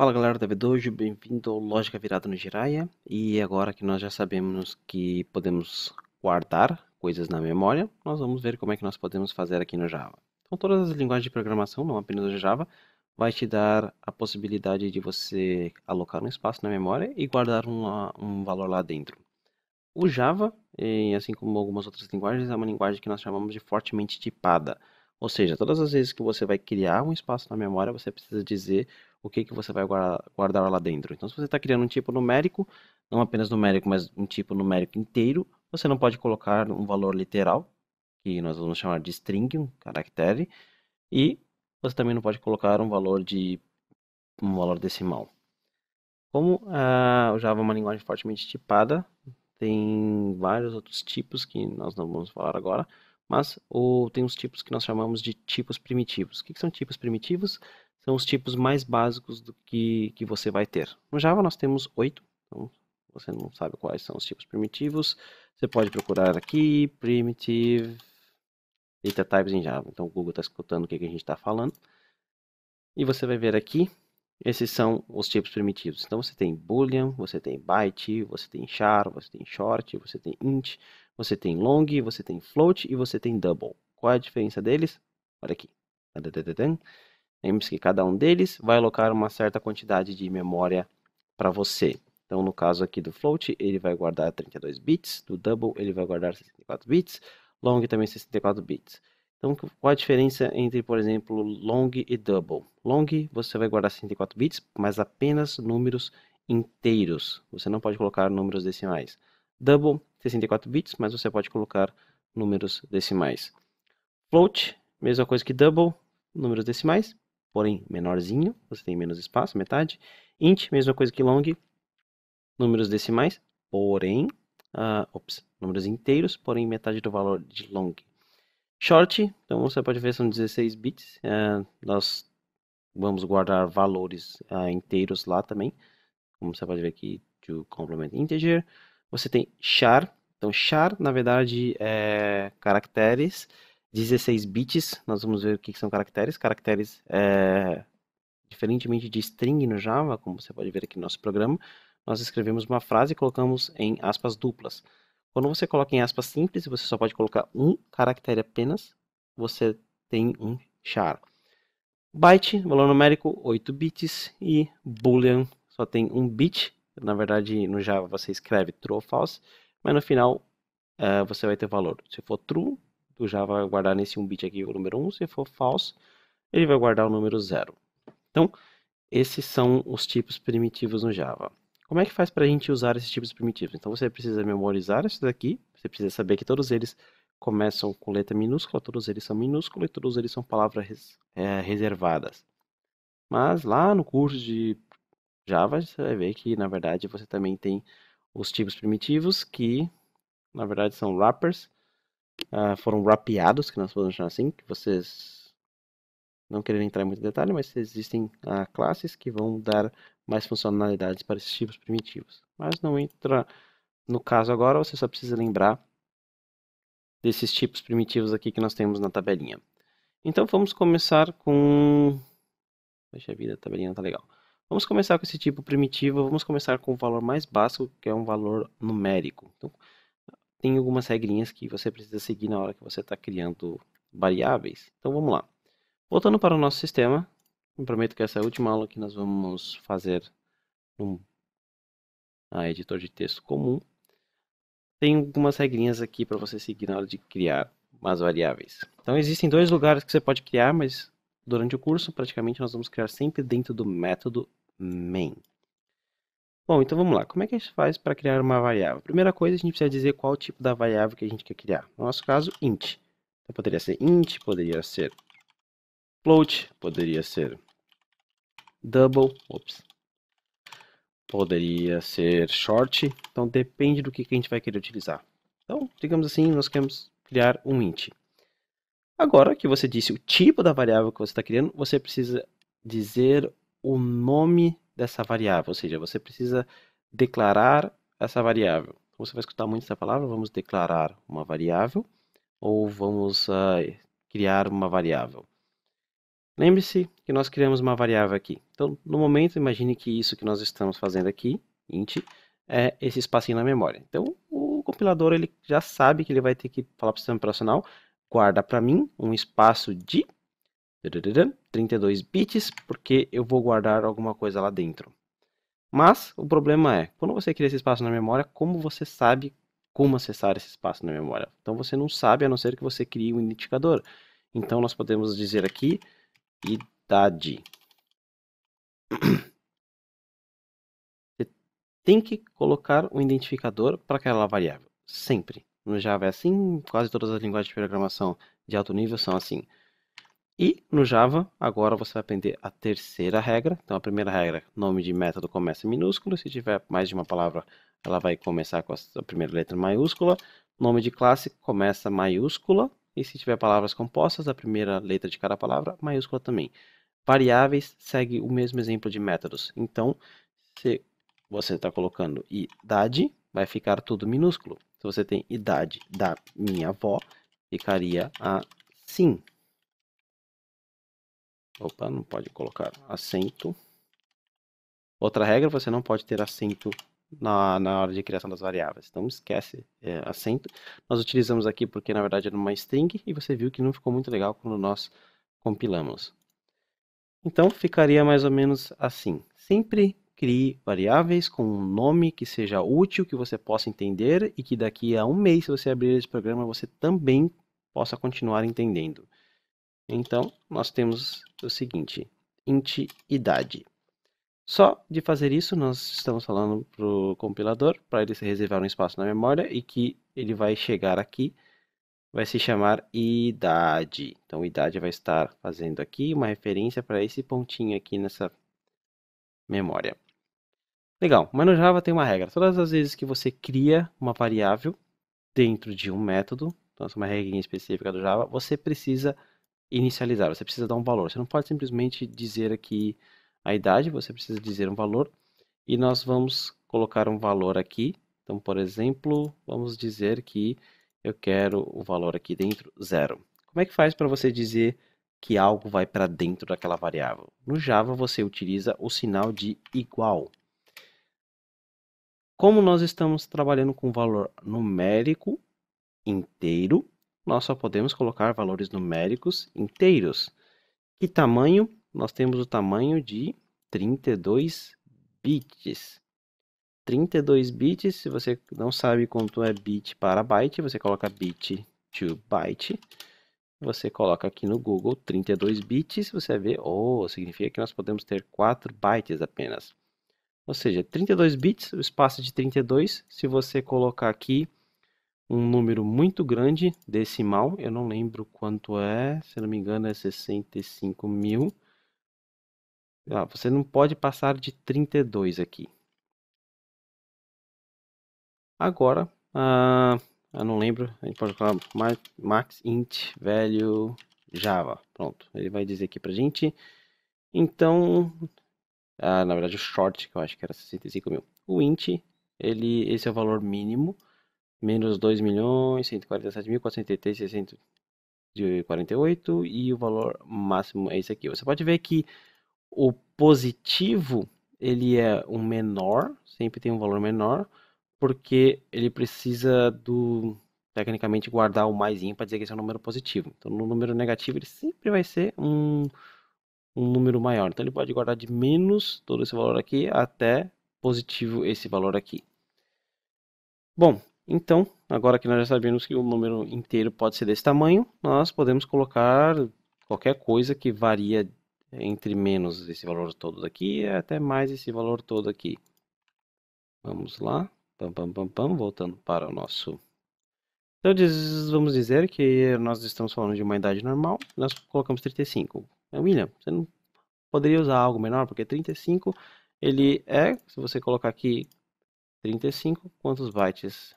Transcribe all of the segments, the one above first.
Fala galera da V2, bem-vindo ao Lógica Virada no Jiraya. E agora que nós já sabemos que podemos guardar coisas na memória, nós vamos ver como é que nós podemos fazer aqui no Java. Então todas as linguagens de programação, não apenas o Java, vai te dar a possibilidade de você alocar um espaço na memória e guardar um ah, valor lá dentro. O Java, eh, assim como algumas outras linguagens, é uma linguagem que nós chamamos de fortemente tipada. Ou seja, todas as vezes que você vai criar um espaço na memória, você precisa dizer o que, que você vai guardar, guardar lá dentro. Então, se você está criando um tipo numérico, não apenas numérico, mas um tipo numérico inteiro, você não pode colocar um valor literal, que nós vamos chamar de string, um caractere, e você também não pode colocar um valor de um valor decimal. Como ah, o Java é uma linguagem fortemente tipada, tem vários outros tipos que nós não vamos falar agora, mas ou tem os tipos que nós chamamos de tipos primitivos. O que, que são tipos primitivos? São os tipos mais básicos do que, que você vai ter. No Java nós temos oito, então você não sabe quais são os tipos primitivos. Você pode procurar aqui, primitive data types em Java. Então o Google está escutando o que, que a gente está falando. E você vai ver aqui, esses são os tipos primitivos. Então você tem boolean, você tem byte, você tem char, você tem short, você tem int, você tem long, você tem float e você tem double. Qual é a diferença deles? Olha aqui. Lembre-se que cada um deles vai alocar uma certa quantidade de memória para você. Então, no caso aqui do float, ele vai guardar 32 bits, do double ele vai guardar 64 bits, long também 64 bits. Então, qual a diferença entre, por exemplo, long e double? Long, você vai guardar 64 bits, mas apenas números inteiros. Você não pode colocar números decimais. Double, 64 bits, mas você pode colocar números decimais. Float, mesma coisa que double, números decimais, porém menorzinho, você tem menos espaço, metade. Int, mesma coisa que long, números decimais, porém, uh, ops, números inteiros, porém metade do valor de long. Short, então você pode ver são 16 bits, uh, nós vamos guardar valores uh, inteiros lá também, como você pode ver aqui, to complement integer. Você tem char. Então, char, na verdade, é caracteres, 16 bits. Nós vamos ver o que, são caracteres. Caracteres, é, diferentemente de string no Java, como você pode ver aqui no nosso programa, nós escrevemos uma frase e colocamos em aspas duplas. Quando você coloca em aspas simples, você só pode colocar um caractere apenas, você tem um char. Byte, valor numérico, 8 bits, e boolean só tem um bit, na verdade, no Java você escreve true ou false, mas no final uh, você vai ter o valor. Se for true, o Java vai guardar nesse um bit aqui o número 1, se for false, ele vai guardar o número 0. Então, esses são os tipos primitivos no Java. Como é que faz para a gente usar esses tipos primitivos? Então você precisa memorizar esses daqui, você precisa saber que todos eles começam com letra minúscula, todos eles são minúsculos e todos eles são palavras é, reservadas. Mas lá no curso de Java, você vai ver que, na verdade, você também tem os tipos primitivos que, na verdade, são wrappers, uh, ah, foram wrapeados, que nós podemos chamar assim, que vocês não querem entrar em muito detalhe, mas existem uh, classes que vão dar mais funcionalidades para esses tipos primitivos. Mas não entra no caso agora, você só precisa lembrar desses tipos primitivos aqui que nós temos na tabelinha. Então vamos começar com... Deixa a vida, a tabelinha não tá legal. Vamos começar com esse tipo primitivo, vamos começar com o valor mais básico, que é um valor numérico. Então, tem algumas regrinhas que você precisa seguir na hora que você está criando variáveis. Então, vamos lá. Voltando para o nosso sistema, eu prometo que essa é a última aula que nós vamos fazer no editor de texto comum. Tem algumas regrinhas aqui para você seguir na hora de criar as variáveis. Então, existem dois lugares que você pode criar, mas durante o curso, praticamente, nós vamos criar sempre dentro do método main. Bom, então vamos lá. Como é que a gente faz para criar uma variável? Primeira coisa, a gente precisa dizer qual tipo da variável que a gente quer criar. No nosso caso, int. Então, poderia ser int, poderia ser float, poderia ser double, ops, poderia ser short. Então, depende do que, que a gente vai querer utilizar. Então, digamos assim, nós queremos criar um int. Agora que você disse o tipo da variável que você está criando, você precisa dizer o nome dessa variável, ou seja, você precisa declarar essa variável. Você vai escutar muito essa palavra, vamos declarar uma variável ou vamos uh, criar uma variável. Lembre-se que nós criamos uma variável aqui. Então, no momento, imagine que isso que nós estamos fazendo aqui, int, é esse espacinho na memória. Então, o compilador ele já sabe que ele vai ter que falar para o sistema operacional, guarda para mim um espaço de 32 bits, porque eu vou guardar alguma coisa lá dentro. Mas o problema é, quando você cria esse espaço na memória, como você sabe como acessar esse espaço na memória? Então você não sabe, a não ser que você crie um identificador. Então nós podemos dizer aqui, idade. Você tem que colocar um identificador para aquela variável, sempre. No Java é assim, quase todas as linguagens de programação de alto nível são assim. E no Java, agora você vai aprender a terceira regra. Então, a primeira regra, nome de método começa em minúsculo. Se tiver mais de uma palavra, ela vai começar com a primeira letra maiúscula. Nome de classe começa maiúscula. E se tiver palavras compostas, a primeira letra de cada palavra, maiúscula também. Variáveis segue o mesmo exemplo de métodos. Então, se você está colocando idade, vai ficar tudo minúsculo. Se você tem idade da minha avó, ficaria assim. Opa, não pode colocar acento. Outra regra, você não pode ter acento na, na hora de criação das variáveis. Então esquece é, acento. Nós utilizamos aqui porque na verdade era é uma string e você viu que não ficou muito legal quando nós compilamos. Então ficaria mais ou menos assim. Sempre crie variáveis com um nome que seja útil, que você possa entender e que daqui a um mês, se você abrir esse programa, você também possa continuar entendendo. Então, nós temos o seguinte, int idade. Só de fazer isso, nós estamos falando para o compilador, para ele reservar um espaço na memória e que ele vai chegar aqui, vai se chamar idade. Então, idade vai estar fazendo aqui uma referência para esse pontinho aqui nessa memória. Legal, mas no Java tem uma regra. Todas as vezes que você cria uma variável dentro de um método, então essa é uma regrinha específica do Java, você precisa inicializar, você precisa dar um valor. Você não pode simplesmente dizer aqui a idade, você precisa dizer um valor. E nós vamos colocar um valor aqui. Então, por exemplo, vamos dizer que eu quero o valor aqui dentro, zero. Como é que faz para você dizer que algo vai para dentro daquela variável? No Java, você utiliza o sinal de igual. Como nós estamos trabalhando com valor numérico inteiro, nós só podemos colocar valores numéricos inteiros. Que tamanho? Nós temos o tamanho de 32 bits. 32 bits, se você não sabe quanto é bit para byte, você coloca bit to byte. Você coloca aqui no Google 32 bits, você vê, oh, significa que nós podemos ter 4 bytes apenas. Ou seja, 32 bits, o espaço de 32, se você colocar aqui um número muito grande decimal, eu não lembro quanto é, se não me engano é 65 mil. Ah, você não pode passar de 32 aqui. Agora, ah, eu não lembro, a gente pode colocar max int value java. Pronto, ele vai dizer aqui pra gente. Então, ah, na verdade o short, que eu acho que era 65 mil. O int, ele, esse é o valor mínimo menos 2 milhões 147.483.648 e o valor máximo é esse aqui. Você pode ver que o positivo ele é um menor, sempre tem um valor menor, porque ele precisa do tecnicamente guardar o mais para dizer que esse é um número positivo. Então, no número negativo ele sempre vai ser um, um número maior. Então, ele pode guardar de menos todo esse valor aqui até positivo esse valor aqui. Bom, então, agora que nós já sabemos que o número inteiro pode ser desse tamanho, nós podemos colocar qualquer coisa que varia entre menos esse valor todo daqui até mais esse valor todo aqui. Vamos lá, pam, pam, pam, pam, voltando para o nosso... Então, diz, vamos dizer que nós estamos falando de uma idade normal, nós colocamos 35. É, William, você não poderia usar algo menor, porque 35, ele é, se você colocar aqui 35, quantos bytes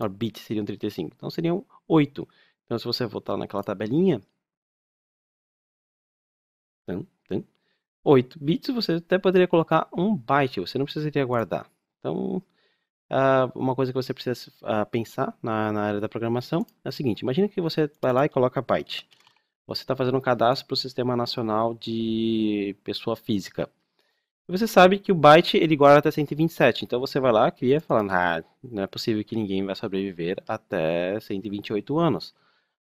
Or então, bits seriam 35. Então seriam 8. Então se você voltar naquela tabelinha. 8 bits, você até poderia colocar um byte, você não precisaria guardar. Então, ah, uma coisa que você precisa ah, pensar na, área da programação é a seguinte: imagina que você vai lá e coloca byte. Você está fazendo um cadastro para o Sistema Nacional de Pessoa Física. Você sabe que o byte ele guarda até 127, então você vai lá, cria, falando, ah, não é possível que ninguém vai sobreviver até 128 anos.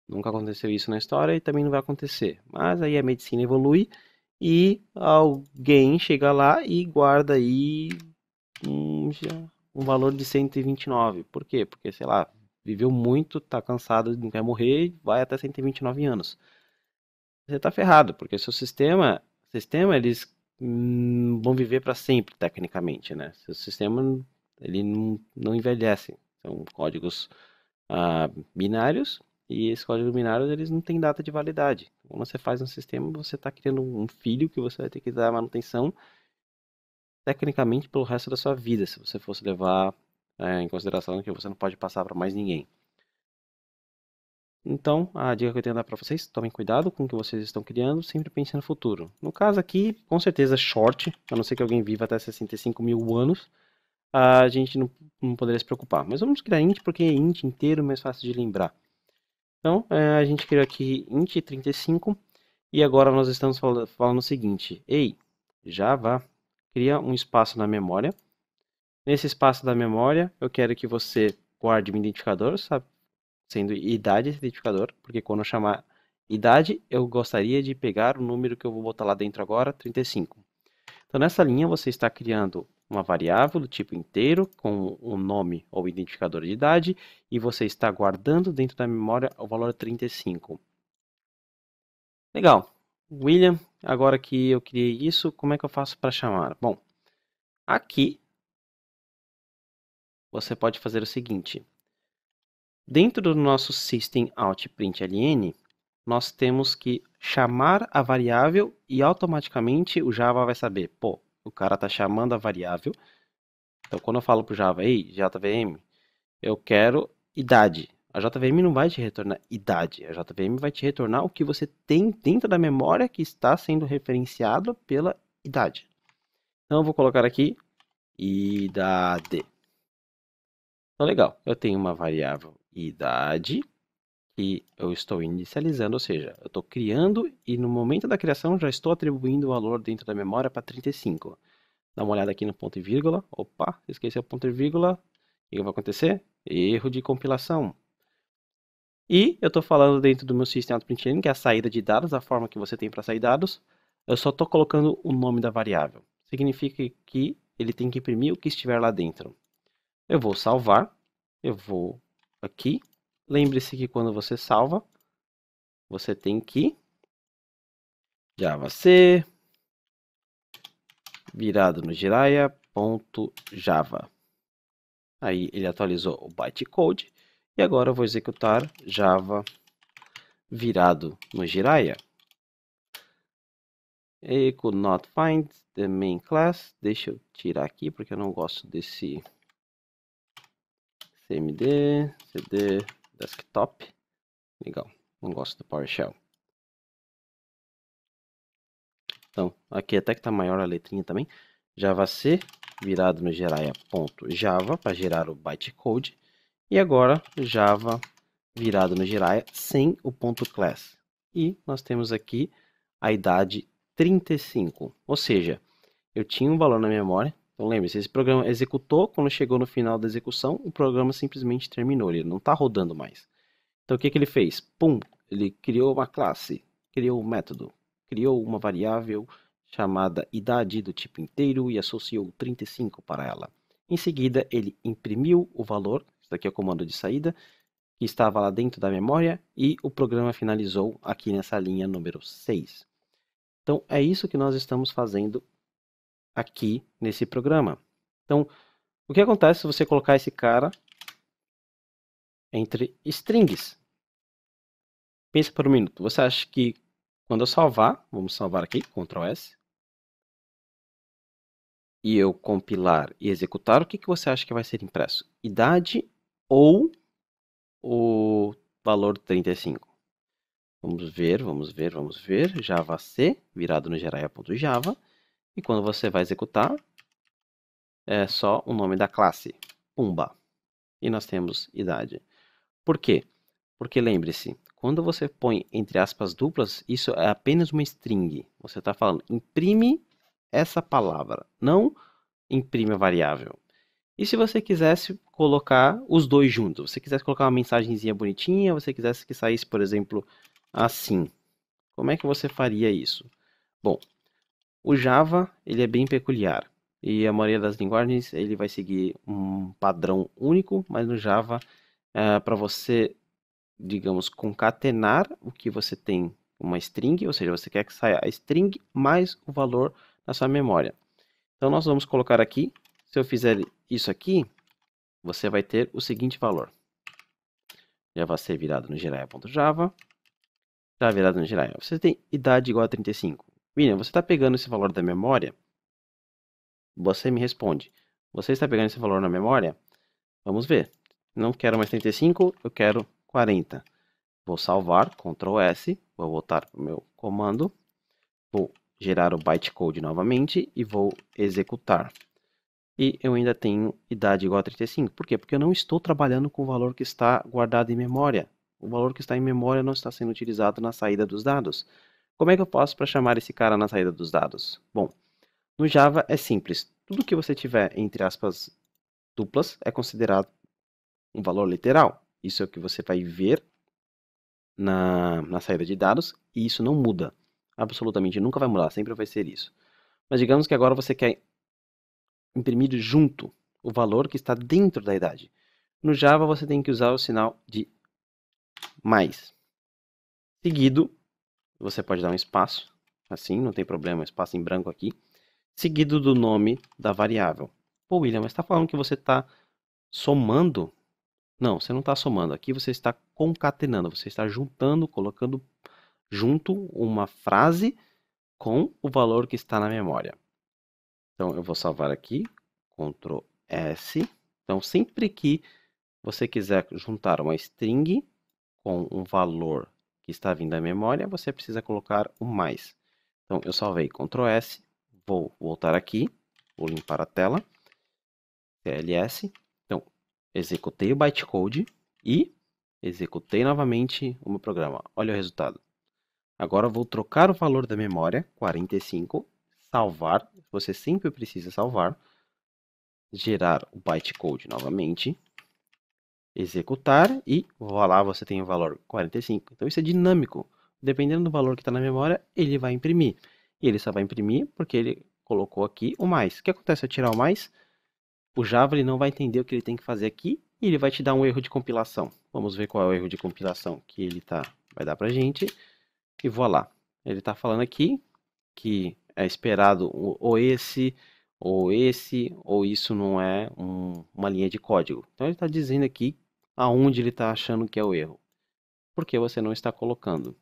Nunca aconteceu isso na história e também não vai acontecer. Mas aí a medicina evolui e alguém chega lá e guarda aí um, um valor de 129. Por quê? Porque, sei lá, viveu muito, tá cansado, não quer morrer, vai até 129 anos. Você tá ferrado, porque seu sistema, sistema eles Hum, vão viver para sempre, tecnicamente, né? Seu sistema ele não, não envelhece. São códigos ah, binários e esses códigos binários eles não têm data de validade. Quando você faz um sistema, você está criando um filho que você vai ter que dar manutenção tecnicamente pelo resto da sua vida, se você fosse levar é, em consideração que você não pode passar para mais ninguém. Então, a dica que eu tenho a dar para vocês, tomem cuidado com o que vocês estão criando, sempre pense no futuro. No caso aqui, com certeza short, a não ser que alguém viva até 65 mil anos, a gente não, não poderia se preocupar. Mas vamos criar int porque int inteiro é mais fácil de lembrar. Então, eh, a gente criou aqui int 35 e agora nós estamos falando o seguinte, ei, Java, cria um espaço na memória. Nesse espaço da memória, eu quero que você guarde um identificador, sabe? sendo idade esse identificador, porque quando eu chamar idade, eu gostaria de pegar o número que eu vou botar lá dentro agora, 35. Então, nessa linha, você está criando uma variável do tipo inteiro com o um nome ou identificador de idade e você está guardando dentro da memória o valor 35. Legal. William, agora que eu criei isso, como é que eu faço para chamar? Bom, aqui você pode fazer o seguinte. Dentro do nosso system out nós temos que chamar a variável e automaticamente o Java vai saber, pô, o cara está chamando a variável. Então, quando eu falo para o Java, ei, JVM, eu quero idade. A JVM não vai te retornar idade, a JVM vai te retornar o que você tem dentro da memória que está sendo referenciado pela idade. Então, eu vou colocar aqui idade. Então, legal, eu tenho uma variável idade que eu estou inicializando, ou seja, eu estou criando e no momento da criação já estou atribuindo o valor dentro da memória para 35. Dá uma olhada aqui no ponto e vírgula. Opa, esqueci o ponto e vírgula. O que vai acontecer? Erro de compilação. E eu estou falando dentro do meu sistema de println, que é a saída de dados, a forma que você tem para sair dados. Eu só estou colocando o nome da variável. Significa que ele tem que imprimir o que estiver lá dentro. Eu vou salvar. Eu vou aqui. Lembre-se que quando você salva, você tem que javac virado no jiraya.java. Aí ele atualizou o bytecode e agora eu vou executar java virado no jiraya. E com not find the main class. Deixa eu tirar aqui porque eu não gosto desse cmd, cd desktop. Legal, não gosto do PowerShell. Então, aqui até que está maior a letrinha também. JavaC virado no Jiraya.java para gerar o bytecode. E agora Java virado no Jiraya sem o ponto .class. E nós temos aqui a idade 35, ou seja, eu tinha um valor na memória então lembre-se, esse programa executou, quando chegou no final da execução, o programa simplesmente terminou, ele não está rodando mais. Então o que, que ele fez? Pum, ele criou uma classe, criou um método, criou uma variável chamada idade do tipo inteiro e associou 35 para ela. Em seguida, ele imprimiu o valor, isso aqui é o comando de saída, que estava lá dentro da memória e o programa finalizou aqui nessa linha número 6. Então é isso que nós estamos fazendo aqui nesse programa. Então, o que acontece se você colocar esse cara entre strings? Pensa por um minuto. Você acha que quando eu salvar, vamos salvar aqui, Ctrl S, e eu compilar e executar, o que, que você acha que vai ser impresso? Idade ou o valor 35? Vamos ver, vamos ver, vamos ver. Java C, virado no geraia.java. Java e quando você vai executar, é só o nome da classe, Pumba. E nós temos idade. Por quê? Porque lembre-se, quando você põe entre aspas duplas, isso é apenas uma string. Você está falando, imprime essa palavra, não imprime a variável. E se você quisesse colocar os dois juntos, você quisesse colocar uma mensagenzinha bonitinha, você quisesse que saísse, por exemplo, assim, como é que você faria isso? Bom, o Java, ele é bem peculiar. E a maioria das linguagens, ele vai seguir um padrão único, mas no Java, é, eh, para você, digamos, concatenar o que você tem uma string, ou seja, você quer que saia a string mais o valor na sua memória. Então, nós vamos colocar aqui, se eu fizer isso aqui, você vai ter o seguinte valor. Já vai ser virado no giraia.java, já virado no giraia. Você tem idade igual a 35. William, você está pegando esse valor da memória? Você me responde. Você está pegando esse valor na memória? Vamos ver. Não quero mais 35, eu quero 40. Vou salvar, Ctrl S, vou voltar para o meu comando, vou gerar o bytecode novamente e vou executar. E eu ainda tenho idade igual a 35. Por quê? Porque eu não estou trabalhando com o valor que está guardado em memória. O valor que está em memória não está sendo utilizado na saída dos dados. Como é que eu posso para chamar esse cara na saída dos dados? Bom, no Java é simples. Tudo que você tiver entre aspas duplas é considerado um valor literal. Isso é o que você vai ver na, na saída de dados e isso não muda. Absolutamente nunca vai mudar, sempre vai ser isso. Mas digamos que agora você quer imprimir junto o valor que está dentro da idade. No Java você tem que usar o sinal de mais, seguido você pode dar um espaço, assim, não tem problema, um espaço em branco aqui, seguido do nome da variável. Pô, William, mas está falando que você está somando? Não, você não está somando. Aqui você está concatenando, você está juntando, colocando junto uma frase com o valor que está na memória. Então, eu vou salvar aqui, Ctrl S. Então, sempre que você quiser juntar uma string com um valor que está vindo à memória, você precisa colocar o mais. Então, eu salvei Ctrl S, vou voltar aqui, vou limpar a tela, CLS. Então, executei o bytecode e executei novamente o meu programa. Olha o resultado. Agora vou trocar o valor da memória, 45, salvar, você sempre precisa salvar, gerar o bytecode novamente, executar e lá você tem o valor 45. Então isso é dinâmico. Dependendo do valor que está na memória, ele vai imprimir. E ele só vai imprimir porque ele colocou aqui o mais. O que acontece se eu tirar o mais? O Java ele não vai entender o que ele tem que fazer aqui e ele vai te dar um erro de compilação. Vamos ver qual é o erro de compilação que ele tá, vai dar para gente. E voilá. Ele está falando aqui que é esperado ou esse, ou esse, ou isso não é um, uma linha de código. Então ele está dizendo aqui aonde ele está achando que é o erro. Porque você não está colocando.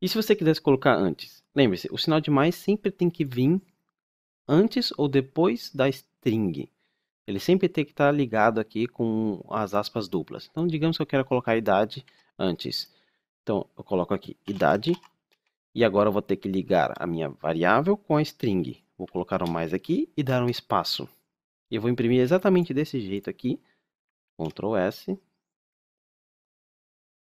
E se você quisesse colocar antes? Lembre-se, o sinal de mais sempre tem que vir antes ou depois da string. Ele sempre tem que estar tá ligado aqui com as aspas duplas. Então, digamos que eu quero colocar a idade antes. Então, eu coloco aqui idade. E agora eu vou ter que ligar a minha variável com a string. Vou colocar um mais aqui e dar um espaço. E eu vou imprimir exatamente desse jeito aqui. Ctrl S.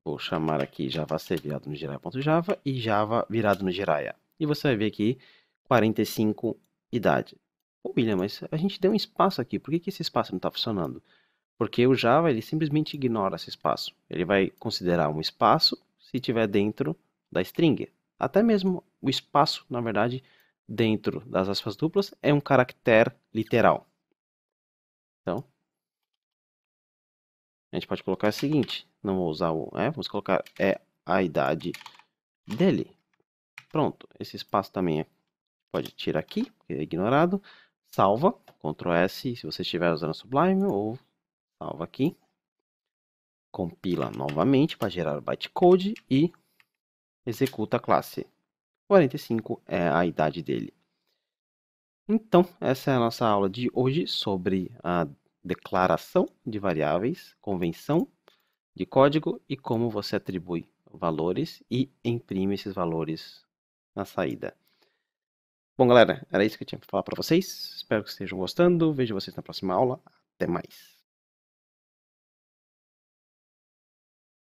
Vou chamar aqui Java C virado no Jiraiya.java e Java virado no Jiraiya. E você vai ver aqui 45 idade. Ô William, mas a gente deu um espaço aqui, por que, que esse espaço não está funcionando? Porque o Java ele simplesmente ignora esse espaço. Ele vai considerar um espaço se tiver dentro da string. Até mesmo o espaço, na verdade, dentro das aspas duplas é um caractere literal. A gente pode colocar o seguinte, não vou usar o, é, vamos colocar é a idade dele. Pronto, esse espaço também é, pode tirar aqui, porque é ignorado. Salva, Ctrl S se você estiver usando Sublime, ou salva aqui. Compila novamente para gerar o bytecode e executa a classe. 45 é a idade dele. Então, essa é a nossa aula de hoje sobre a declaração de variáveis, convenção de código e como você atribui valores e imprime esses valores na saída. Bom, galera, era isso que eu tinha para falar para vocês. Espero que estejam gostando. Vejo vocês na próxima aula. Até mais.